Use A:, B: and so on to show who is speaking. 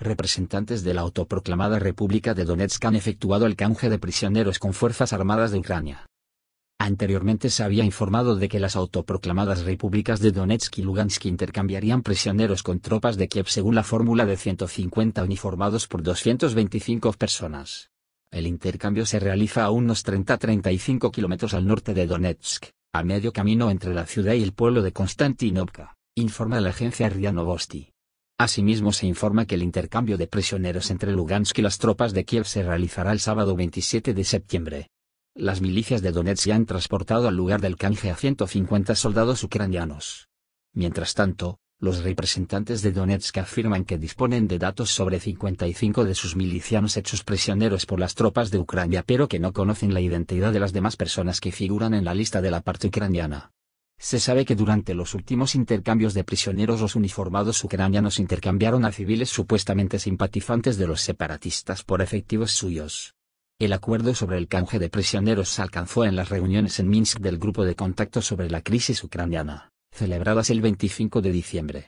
A: representantes de la autoproclamada República de Donetsk han efectuado el canje de prisioneros con Fuerzas Armadas de Ucrania. Anteriormente se había informado de que las autoproclamadas repúblicas de Donetsk y Lugansk intercambiarían prisioneros con tropas de Kiev según la fórmula de 150 uniformados por 225 personas. El intercambio se realiza a unos 30-35 kilómetros al norte de Donetsk, a medio camino entre la ciudad y el pueblo de Konstantinovka, informa la agencia RIA Asimismo se informa que el intercambio de prisioneros entre Lugansk y las tropas de Kiev se realizará el sábado 27 de septiembre. Las milicias de Donetsk ya han transportado al lugar del canje a 150 soldados ucranianos. Mientras tanto, los representantes de Donetsk afirman que disponen de datos sobre 55 de sus milicianos hechos prisioneros por las tropas de Ucrania pero que no conocen la identidad de las demás personas que figuran en la lista de la parte ucraniana. Se sabe que durante los últimos intercambios de prisioneros los uniformados ucranianos intercambiaron a civiles supuestamente simpatizantes de los separatistas por efectivos suyos. El acuerdo sobre el canje de prisioneros se alcanzó en las reuniones en Minsk del Grupo de Contacto sobre la Crisis Ucraniana, celebradas el 25 de diciembre.